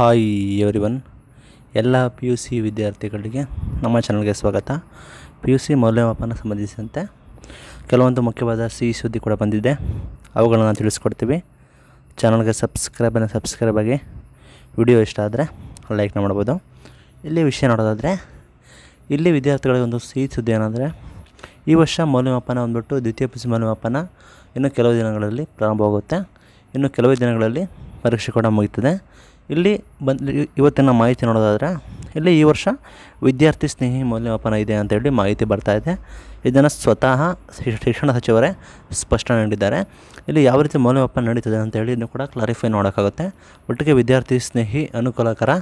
hi one ಎಲ್ಲ P U C ವಿದ್ಯಾರ್ಥಿಗಳಿಗೆ ನಮ್ಮ ಚಾನಲ್ಗೆ ಸ್ವಾಗತ ಪಿ ಯು ಸಿ ಮೌಲ್ಯಮಾಪನ ಸಂಬಂಧಿಸಿದಂತೆ ಕೆಲವೊಂದು ಮುಖ್ಯವಾದ ಸಿಹಿ ಸುದ್ದಿ ಕೂಡ ಬಂದಿದೆ ಅವುಗಳನ್ನು ತಿಳಿಸ್ಕೊಡ್ತೀವಿ ಚಾನಲ್ಗೆ ಸಬ್ಸ್ಕ್ರೈಬನ್ನು ಸಬ್ಸ್ಕ್ರೈಬ್ ಆಗಿ ವಿಡಿಯೋ ಇಷ್ಟ ಆದರೆ ಲೈಕ್ನ ಮಾಡ್ಬೋದು ಇಲ್ಲಿ ವಿಷಯ ನೋಡೋದಾದರೆ ಇಲ್ಲಿ ವಿದ್ಯಾರ್ಥಿಗಳಿಗೆ ಒಂದು ಸಿಹಿ ಸುದ್ದಿ ಏನಂದರೆ ಈ ವರ್ಷ ಮೌಲ್ಯಮಾಪನ ಬಂದ್ಬಿಟ್ಟು ದ್ವಿತೀಯ ಪಿ ಸಿ ಮೌಲ್ಯಮಾಪನ ಇನ್ನು ಕೆಲವು ದಿನಗಳಲ್ಲಿ ಪ್ರಾರಂಭವಾಗುತ್ತೆ ಇನ್ನು ಕೆಲವೇ ದಿನಗಳಲ್ಲಿ ಪರೀಕ್ಷೆ ಕೂಡ ಮುಗಿತದೆ ಇಲ್ಲಿ ಬಂದು ಇವತ್ತಿನ ಮಾಹಿತಿ ನೋಡೋದಾದರೆ ಇಲ್ಲಿ ಈ ವರ್ಷ ವಿದ್ಯಾರ್ಥಿ ಸ್ನೇಹಿ ಮೌಲ್ಯಮಾಪನ ಇದೆ ಅಂತ ಹೇಳಿ ಮಾಹಿತಿ ಬರ್ತಾ ಇದೆ ಇದನ್ನು ಸ್ವತಃ ಶಿಕ್ಷಣ ಸಚಿವರೇ ಸ್ಪಷ್ಟನೆ ನೀಡಿದ್ದಾರೆ ಇಲ್ಲಿ ಯಾವ ರೀತಿ ಮೌಲ್ಯಮಾಪನ ನಡೀತದೆ ಅಂತೇಳಿ ಇನ್ನು ಕೂಡ ಕ್ಲಾರಿಫೈ ನೋಡೋಕ್ಕಾಗುತ್ತೆ ಒಟ್ಟಿಗೆ ವಿದ್ಯಾರ್ಥಿ ಸ್ನೇಹಿ ಅನುಕೂಲಕರ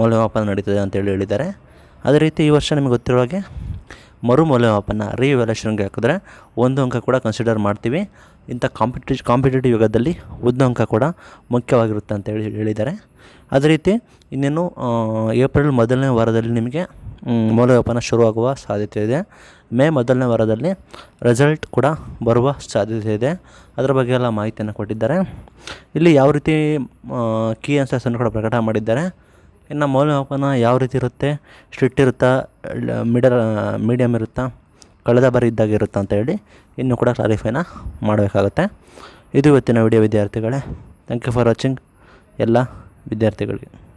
ಮೌಲ್ಯಮಾಪನ ನಡೀತದೆ ಅಂತೇಳಿ ಹೇಳಿದ್ದಾರೆ ಅದೇ ರೀತಿ ಈ ವರ್ಷ ನಿಮಗೆ ಗೊತ್ತಿರೋ ಹಾಗೆ ಮರುಮೌಲ್ಯಮಾಪನ ರಿವ್ಯಾಲ್ಯೂಷನ್ಗೆ ಹಾಕಿದ್ರೆ ಒಂದು ಅಂಕ ಕೂಡ ಕನ್ಸಿಡರ್ ಮಾಡ್ತೀವಿ ಇಂಥ ಕಾಂಪಿಟೇಟ್ ಕಾಂಪಿಟೇಟಿವ್ ಯುಗದಲ್ಲಿ ಒಂದು ಅಂಕ ಕೂಡ ಮುಖ್ಯವಾಗಿರುತ್ತೆ ಅಂತ ಹೇಳಿ ಹೇಳಿದ್ದಾರೆ ಅದೇ ರೀತಿ ಇನ್ನೇನು ಏಪ್ರಿಲ್ ಮೊದಲನೇ ವಾರದಲ್ಲಿ ನಿಮಗೆ ಮೌಲ್ಯಮಾಪನ ಶುರುವಾಗುವ ಸಾಧ್ಯತೆ ಇದೆ ಮೇ ಮೊದಲನೇ ವಾರದಲ್ಲಿ ರೆಸಲ್ಟ್ ಕೂಡ ಬರುವ ಸಾಧ್ಯತೆ ಇದೆ ಅದರ ಬಗ್ಗೆ ಎಲ್ಲ ಮಾಹಿತಿಯನ್ನು ಕೊಟ್ಟಿದ್ದಾರೆ ಇಲ್ಲಿ ಯಾವ ರೀತಿ ಕೀ ಆನ್ಸರ್ಸನ್ನು ಕೂಡ ಪ್ರಕಟ ಮಾಡಿದ್ದಾರೆ ಇನ್ನು ಮೌಲ್ಯಮಾಪನ ಯಾವ ರೀತಿ ಇರುತ್ತೆ ಸ್ಟ್ರಿಕ್ಟ್ ಇರುತ್ತಾ ಮಿಡಲ್ ಮೀಡಿಯಮ್ ಇರುತ್ತಾ ಕಳೆದ ಬಾರಿ ಇದ್ದಾಗ ಇರುತ್ತಾ ಅಂತ ಹೇಳಿ ಇನ್ನೂ ಕೂಡ ಕ್ಲಾರಿಫೈನ ಮಾಡಬೇಕಾಗುತ್ತೆ ಇದು ಇವತ್ತಿನ ವಿಡಿಯೋ ವಿದ್ಯಾರ್ಥಿಗಳೇ ಥ್ಯಾಂಕ್ ಯು ಫಾರ್ ವಾಚಿಂಗ್ ಎಲ್ಲ ವಿದ್ಯಾರ್ಥಿಗಳಿಗೆ